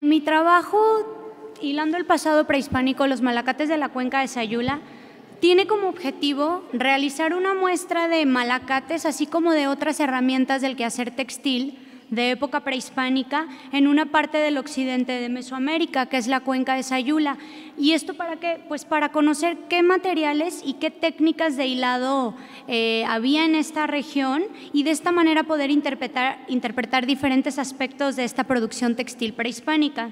Mi trabajo, hilando el pasado prehispánico, los malacates de la cuenca de Sayula, tiene como objetivo realizar una muestra de malacates, así como de otras herramientas del quehacer textil, de época prehispánica en una parte del occidente de Mesoamérica, que es la cuenca de Sayula. ¿Y esto para qué? Pues para conocer qué materiales y qué técnicas de hilado eh, había en esta región y de esta manera poder interpretar, interpretar diferentes aspectos de esta producción textil prehispánica.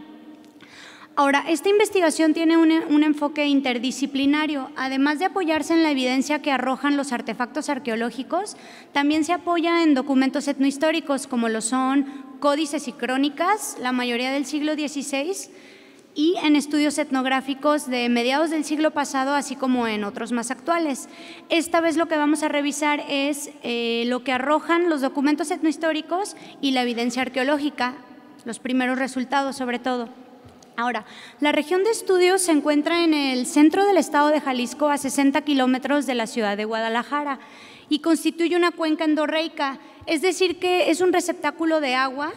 Ahora, esta investigación tiene un, enfoque interdisciplinario. Además de apoyarse en la evidencia que arrojan los artefactos arqueológicos, también se apoya en documentos etnohistóricos como lo son códices y crónicas, la mayoría del siglo XVI, y en estudios etnográficos de mediados del siglo pasado, así como en otros más actuales. Esta vez lo que vamos a revisar es eh, lo que arrojan los documentos etnohistóricos y la evidencia arqueológica, los primeros resultados sobre todo. Ahora, la región de estudios se encuentra en el centro del estado de Jalisco, a 60 kilómetros de la ciudad de Guadalajara, y constituye una cuenca endorreica, es decir, que es un receptáculo de agua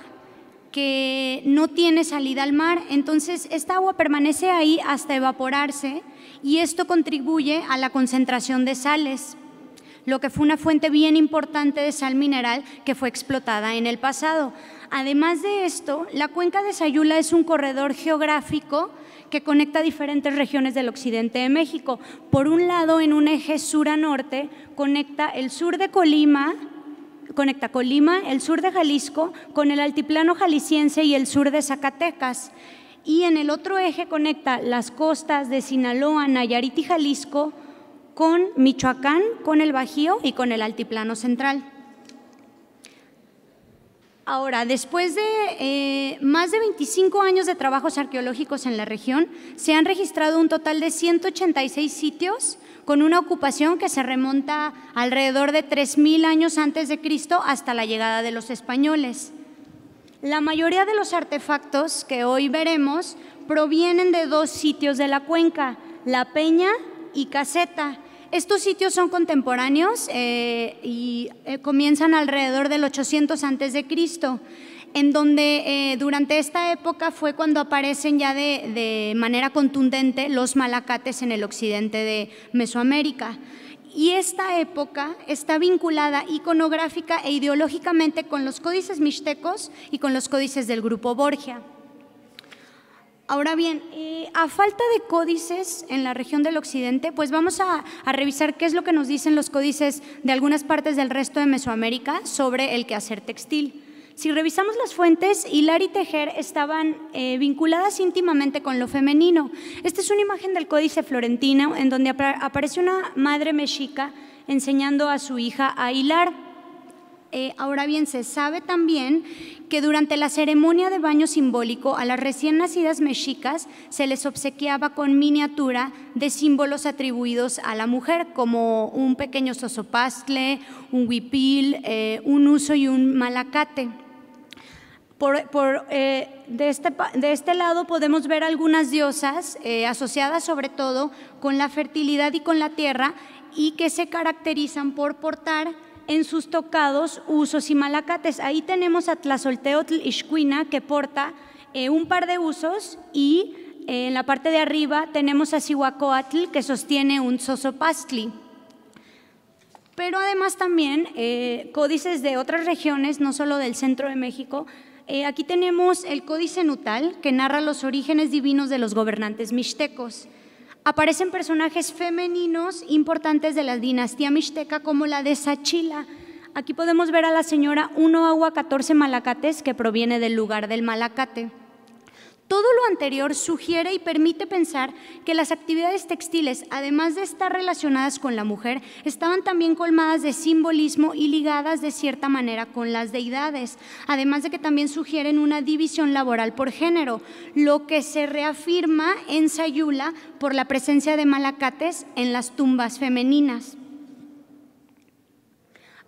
que no tiene salida al mar, entonces esta agua permanece ahí hasta evaporarse y esto contribuye a la concentración de sales lo que fue una fuente bien importante de sal mineral que fue explotada en el pasado. Además de esto, la cuenca de Sayula es un corredor geográfico que conecta diferentes regiones del occidente de México. Por un lado, en un eje sur a norte, conecta el sur de Colima, conecta Colima, el sur de Jalisco, con el altiplano jalisciense y el sur de Zacatecas. Y en el otro eje conecta las costas de Sinaloa, Nayarit y Jalisco con Michoacán, con el Bajío y con el Altiplano Central. Ahora, después de eh, más de 25 años de trabajos arqueológicos en la región, se han registrado un total de 186 sitios con una ocupación que se remonta alrededor de 3.000 años antes de Cristo hasta la llegada de los españoles. La mayoría de los artefactos que hoy veremos provienen de dos sitios de la cuenca, La Peña y Caseta, estos sitios son contemporáneos eh, y eh, comienzan alrededor del 800 antes de Cristo, en donde eh, durante esta época fue cuando aparecen ya de, de manera contundente los malacates en el occidente de Mesoamérica. Y esta época está vinculada iconográfica e ideológicamente con los códices mixtecos y con los códices del grupo Borgia. Ahora bien, eh, a falta de códices en la región del occidente, pues vamos a, revisar qué es lo que nos dicen los códices de algunas partes del resto de Mesoamérica sobre el quehacer textil. Si revisamos las fuentes, hilar y tejer estaban eh, vinculadas íntimamente con lo femenino. Esta es una imagen del códice florentino en donde aparece una madre mexica enseñando a su hija a hilar. Eh, ahora bien, se sabe también que durante la ceremonia de baño simbólico a las recién nacidas mexicas se les obsequiaba con miniatura de símbolos atribuidos a la mujer, como un pequeño sosopastle, un huipil, eh, un uso y un malacate. Por, eh, de, este, de, este, lado podemos ver algunas diosas asociadas sobre todo con la fertilidad y con la tierra y que se caracterizan por portar en sus tocados, usos y malacates. Ahí tenemos a Tlazolteotl Ixcuina, que porta eh, un par de usos, y eh, en la parte de arriba tenemos a Sihuacoatl, que sostiene un sosopastli. Pero además también eh, códices de otras regiones, no solo del centro de México. aquí tenemos el Códice Nutal, que narra los orígenes divinos de los gobernantes mixtecos aparecen personajes femeninos importantes de la dinastía mixteca como la de Sachila. Aquí podemos ver a la señora Uno Agua 14 Malacates que proviene del lugar del Malacate. Todo lo anterior sugiere y permite pensar que las actividades textiles, además de estar relacionadas con la mujer, estaban también colmadas de simbolismo y ligadas de cierta manera con las deidades, además de que también sugieren una división laboral por género, lo que se reafirma en Sayula por la presencia de malacates en las tumbas femeninas.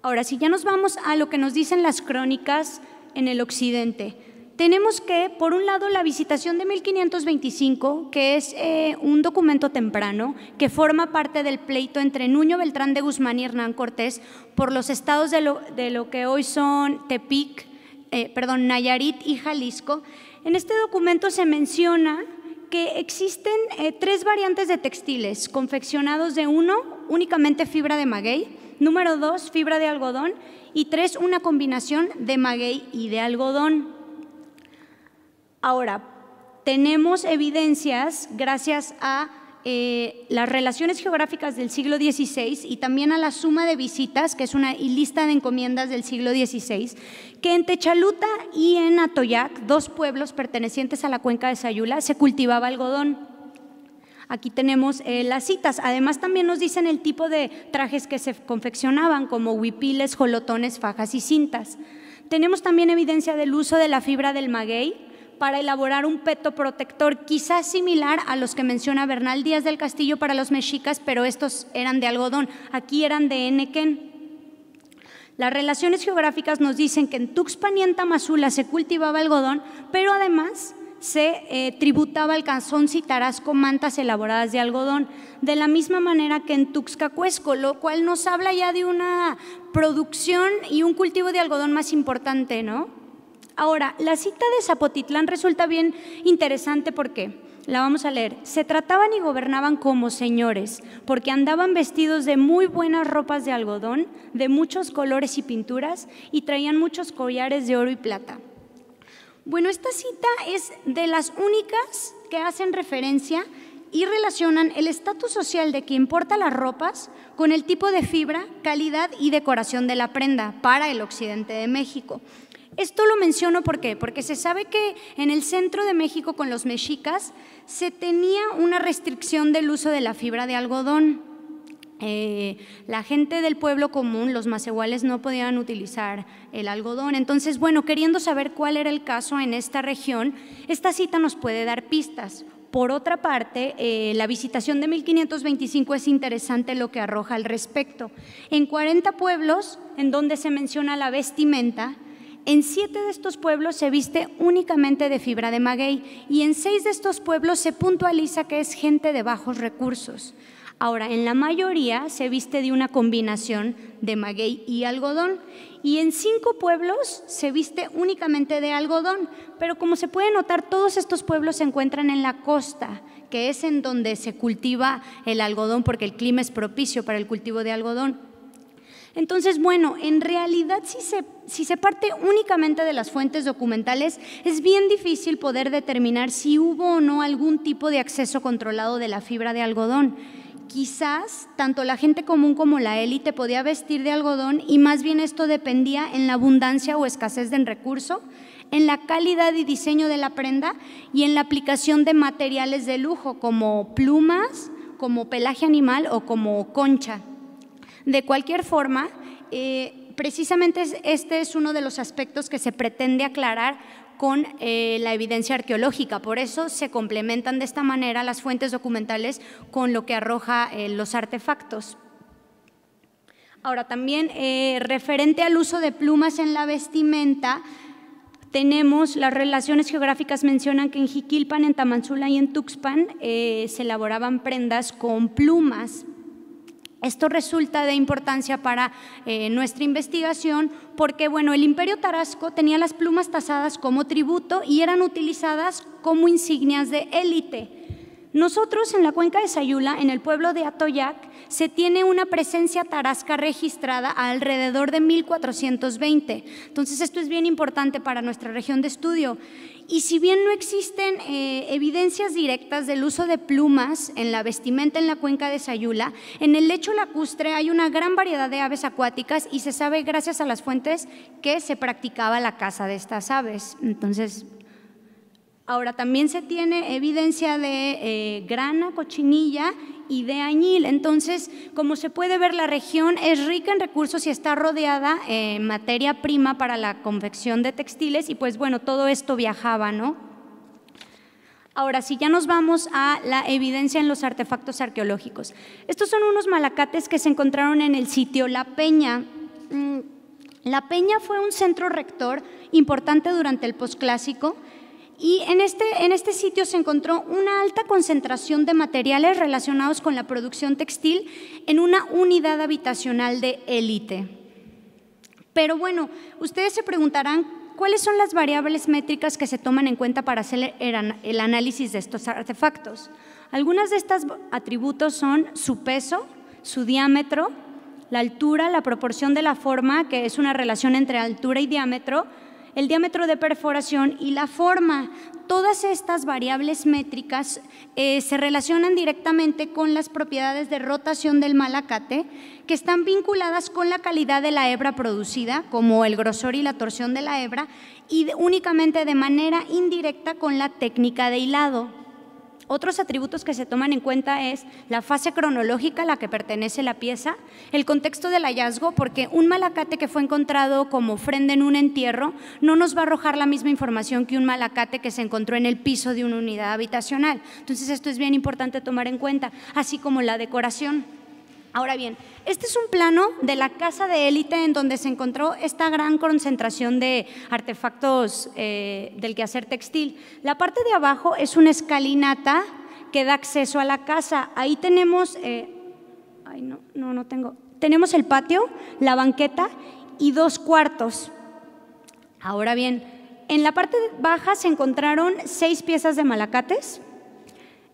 Ahora, si ya nos vamos a lo que nos dicen las crónicas en el occidente, tenemos que, por un lado, la visitación de 1525, que es eh, un documento temprano que forma parte del pleito entre Nuño Beltrán de Guzmán y Hernán Cortés por los estados de lo, que hoy son Tepic, eh, perdón, Nayarit y Jalisco. En este documento se menciona que existen eh, tres variantes de textiles, confeccionados de uno, únicamente fibra de maguey, número dos, fibra de algodón, y tres, una combinación de maguey y de algodón. Ahora, tenemos evidencias gracias a eh, las relaciones geográficas del siglo XVI y también a la suma de visitas, que es una lista de encomiendas del siglo XVI, que en Techaluta y en Atoyac, dos pueblos pertenecientes a la cuenca de Sayula, se cultivaba algodón. Aquí tenemos eh, las citas. Además, también nos dicen el tipo de trajes que se confeccionaban, como huipiles, jolotones, fajas y cintas. Tenemos también evidencia del uso de la fibra del maguey para elaborar un peto protector, quizás similar a los que menciona Bernal Díaz del Castillo para los mexicas, pero estos eran de algodón, aquí eran de enequén. E Las relaciones geográficas nos dicen que en Tuxpan y se cultivaba algodón, pero además se eh, tributaba al canzón citarasco, mantas elaboradas de algodón, de la misma manera que en Tuxcacuesco, lo cual nos habla ya de una producción y un cultivo de algodón más importante, ¿no? Ahora, la cita de Zapotitlán resulta bien interesante porque, la vamos a leer, se trataban y gobernaban como señores, porque andaban vestidos de muy buenas ropas de algodón, de muchos colores y pinturas, y traían muchos collares de oro y plata. Bueno, esta cita es de las únicas que hacen referencia y relacionan el estatus social de quien porta las ropas con el tipo de fibra, calidad y decoración de la prenda para el occidente de México. Esto lo menciono porque se sabe que en el centro de México con los mexicas se tenía una restricción del uso de la fibra de algodón. Eh, la gente del pueblo común, los macehuales, no podían utilizar el algodón. Entonces, bueno, queriendo saber cuál era el caso en esta región, esta cita nos puede dar pistas. Por otra parte, eh, la visitación de 1525 es interesante lo que arroja al respecto. En 40 pueblos en donde se menciona la vestimenta, en siete de estos pueblos se viste únicamente de fibra de maguey y en seis de estos pueblos se puntualiza que es gente de bajos recursos. Ahora, en la mayoría se viste de una combinación de maguey y algodón y en cinco pueblos se viste únicamente de algodón, pero como se puede notar, todos estos pueblos se encuentran en la costa, que es en donde se cultiva el algodón porque el clima es propicio para el cultivo de algodón. Entonces, bueno, en realidad si se, parte únicamente de las fuentes documentales, es bien difícil poder determinar si hubo o no algún tipo de acceso controlado de la fibra de algodón. Quizás tanto la gente común como la élite podía vestir de algodón y más bien esto dependía en la abundancia o escasez del recurso, en la calidad y diseño de la prenda y en la aplicación de materiales de lujo como plumas, como pelaje animal o como concha. De cualquier forma, eh, precisamente este es uno de los aspectos que se pretende aclarar con eh, la evidencia arqueológica. Por eso se complementan de esta manera las fuentes documentales con lo que arroja eh, los artefactos. Ahora, también referente al uso de plumas en la vestimenta, tenemos las relaciones geográficas mencionan que en Jiquilpan, en Tamanzula y en Tuxpan se elaboraban prendas con plumas. Esto resulta de importancia para eh, nuestra investigación porque, bueno, el imperio tarasco tenía las plumas tasadas como tributo y eran utilizadas como insignias de élite. Nosotros en la cuenca de Sayula, en el pueblo de Atoyac, se tiene una presencia tarasca registrada alrededor de 1420. Entonces esto es bien importante para nuestra región de estudio. Y si bien no existen eh, evidencias directas del uso de plumas en la vestimenta en la cuenca de Sayula, en el lecho lacustre hay una gran variedad de aves acuáticas y se sabe gracias a las fuentes que se practicaba la caza de estas aves. Entonces, Ahora, también se tiene evidencia de grano, eh, grana, cochinilla y de añil. Entonces, como se puede ver, la región es rica en recursos y está rodeada eh, en materia prima para la confección de textiles y pues bueno, todo esto viajaba, ¿no? Ahora, sí, ya nos vamos a la evidencia en los artefactos arqueológicos. Estos son unos malacates que se encontraron en el sitio La Peña. Mm, la Peña fue un centro rector importante durante el posclásico y en este, en este sitio se encontró una alta concentración de materiales relacionados con la producción textil en una unidad habitacional de élite. Pero bueno, ustedes se preguntarán cuáles son las variables métricas que se toman en cuenta para hacer el análisis de estos artefactos. Algunas de estos atributos son su peso, su diámetro, la altura, la proporción de la forma, que es una relación entre altura y diámetro, el diámetro de perforación y la forma. Todas estas variables métricas eh, se relacionan directamente con las propiedades de rotación del malacate, que están vinculadas con la calidad de la hebra producida, como el grosor y la torsión de la hebra, y únicamente de manera indirecta con la técnica de hilado. Otros atributos que se toman en cuenta es la fase cronológica a la que pertenece la pieza, el contexto del hallazgo, porque un malacate que fue encontrado como ofrenda en un entierro no nos va a arrojar la misma información que un malacate que se encontró en el piso de una unidad habitacional. Entonces esto es bien importante tomar en cuenta, así como la decoración. Ahora bien, este es un plano de la casa de élite en donde se encontró esta gran concentración de artefactos eh, del quehacer textil. La parte de abajo es una escalinata que da acceso a la casa. Ahí tenemos, eh, no tengo, tenemos el patio, la banqueta y dos cuartos. Ahora bien, en la parte baja se encontraron seis piezas de malacates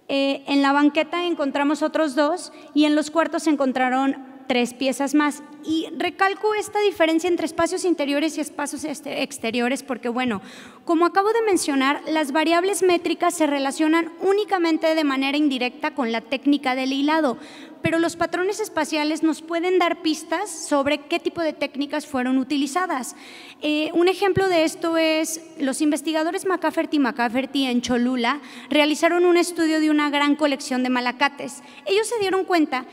eh, en la banqueta encontramos otros dos y en los cuartos encontraron tres piezas más. Y recalco esta diferencia entre espacios interiores y espacios este, exteriores porque, bueno, como acabo de mencionar, las variables métricas se relacionan únicamente de manera indirecta con la técnica del hilado, pero los patrones espaciales nos pueden dar pistas sobre qué tipo de técnicas fueron utilizadas. Eh, un ejemplo de esto es los investigadores McCafferty y en Cholula realizaron un estudio de una gran colección de malacates. Ellos se dieron cuenta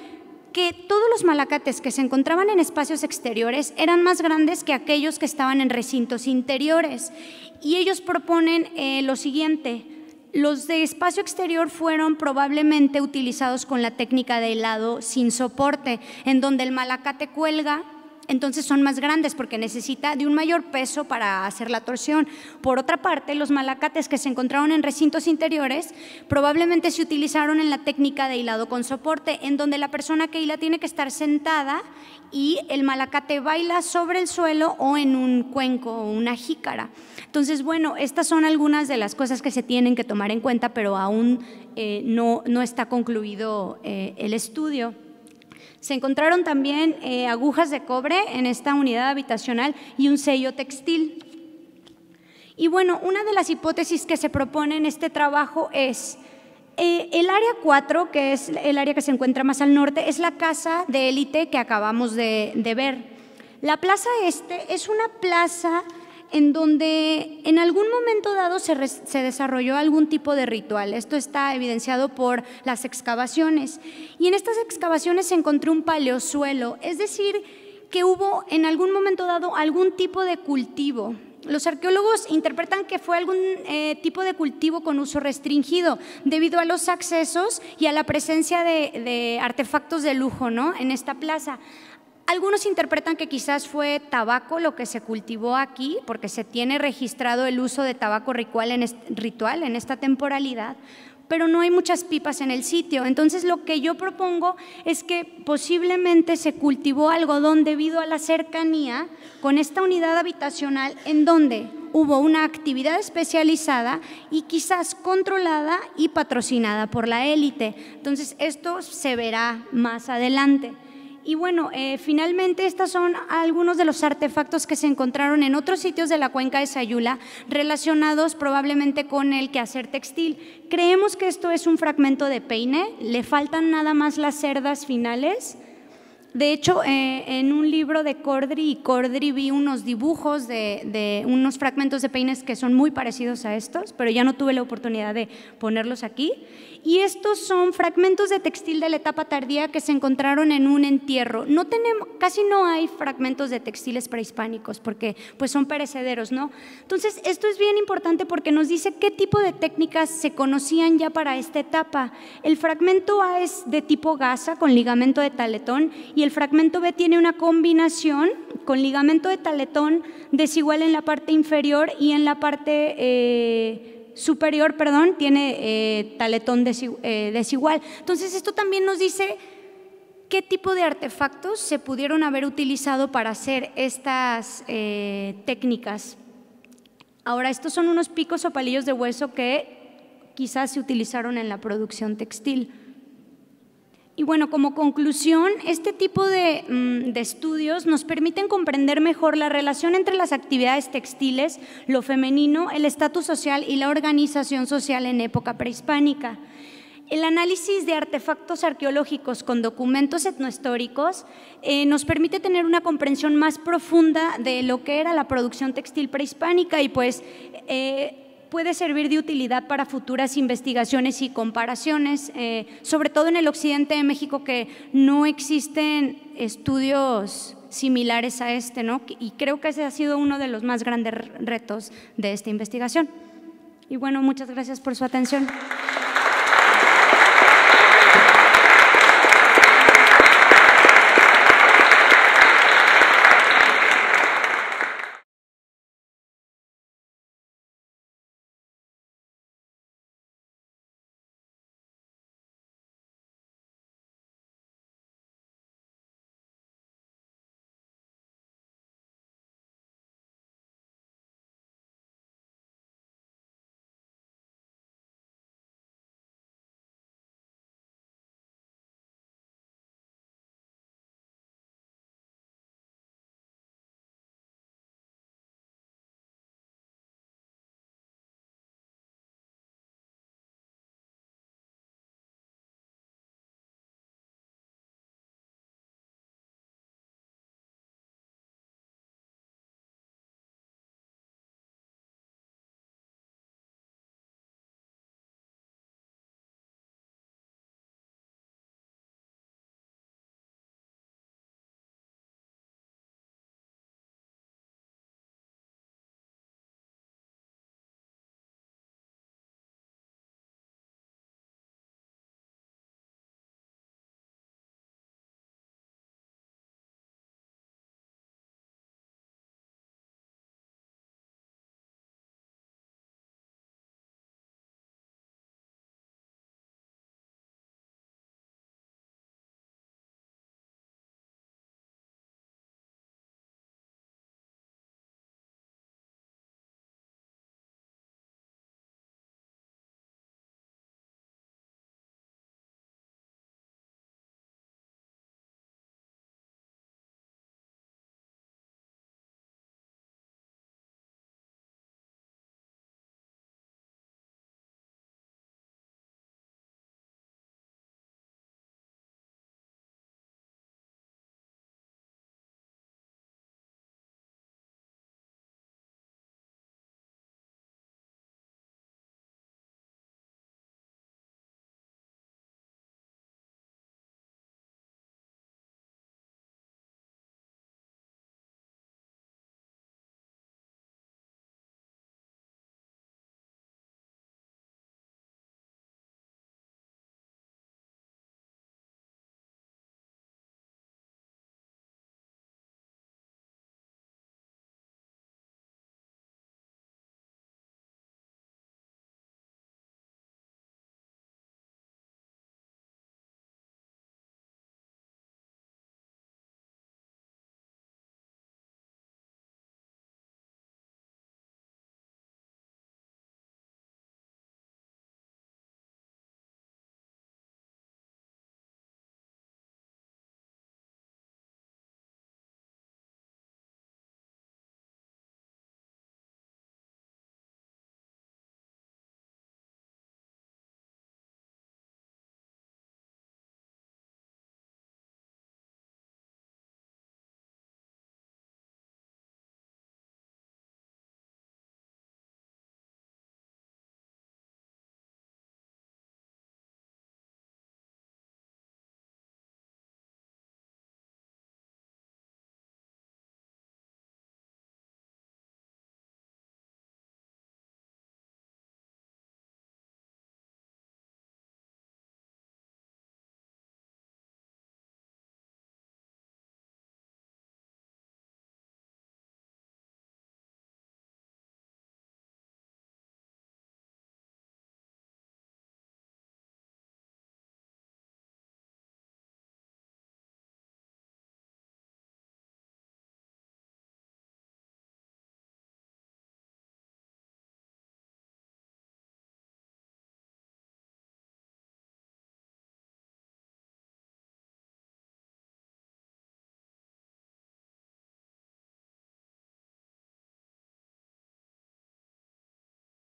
que todos los malacates que se encontraban en espacios exteriores eran más grandes que aquellos que estaban en recintos interiores. Y ellos proponen eh, lo siguiente, los de espacio exterior fueron probablemente utilizados con la técnica de helado sin soporte, en donde el malacate cuelga entonces son más grandes porque necesita de un mayor peso para hacer la torsión. Por otra parte, los malacates que se encontraron en recintos interiores probablemente se utilizaron en la técnica de hilado con soporte, en donde la persona que hila tiene que estar sentada y el malacate baila sobre el suelo o en un cuenco o una jícara. Entonces, bueno, estas son algunas de las cosas que se tienen que tomar en cuenta, pero aún eh, no, está concluido eh, el estudio. Se encontraron también eh, agujas de cobre en esta unidad habitacional y un sello textil. Y bueno, una de las hipótesis que se propone en este trabajo es, eh, el área 4, que es el área que se encuentra más al norte, es la casa de élite que acabamos de ver. La plaza este es una plaza en donde en algún momento dado se, desarrolló algún tipo de ritual. Esto está evidenciado por las excavaciones. Y en estas excavaciones se encontró un paleosuelo, es decir, que hubo en algún momento dado algún tipo de cultivo. Los arqueólogos interpretan que fue algún eh, tipo de cultivo con uso restringido debido a los accesos y a la presencia de, de artefactos de lujo ¿no? en esta plaza. Algunos interpretan que quizás fue tabaco lo que se cultivó aquí, porque se tiene registrado el uso de tabaco ritual en, esta temporalidad, pero no hay muchas pipas en el sitio. Entonces lo que yo propongo es que posiblemente se cultivó algodón debido a la cercanía con esta unidad habitacional en donde hubo una actividad especializada y quizás controlada y patrocinada por la élite. Entonces esto se verá más adelante. Y bueno, eh, finalmente estos son algunos de los artefactos que se encontraron en otros sitios de la cuenca de Sayula relacionados probablemente con el quehacer textil. Creemos que esto es un fragmento de peine, le faltan nada más las cerdas finales. De hecho, eh, en un libro de Cordry y Cordry vi unos dibujos de, unos fragmentos de peines que son muy parecidos a estos, pero ya no tuve la oportunidad de ponerlos aquí. Y estos son fragmentos de textil de la etapa tardía que se encontraron en un entierro. No tenemos, casi no hay fragmentos de textiles prehispánicos porque pues son perecederos, ¿no? Entonces, esto es bien importante porque nos dice qué tipo de técnicas se conocían ya para esta etapa. El fragmento A es de tipo gasa con ligamento de taletón y el fragmento B tiene una combinación con ligamento de taletón desigual en la parte inferior y en la parte... Eh, superior, perdón, tiene eh, taletón eh, desigual. Entonces, esto también nos dice qué tipo de artefactos se pudieron haber utilizado para hacer estas eh, técnicas. Ahora, estos son unos picos o palillos de hueso que quizás se utilizaron en la producción textil. Y bueno, como conclusión, este tipo mm, de, estudios nos permiten comprender mejor la relación entre las actividades textiles, lo femenino, el estatus social y la organización social en época prehispánica. El análisis de artefactos arqueológicos con documentos etnohistóricos eh, nos permite tener una comprensión más profunda de lo que era la producción textil prehispánica y pues eh, puede servir de utilidad para futuras investigaciones y comparaciones, eh, sobre todo en el occidente de México, que no existen estudios similares a este, ¿no? Y creo que ese ha sido uno de los más grandes retos de esta investigación. Y bueno, muchas gracias por su atención.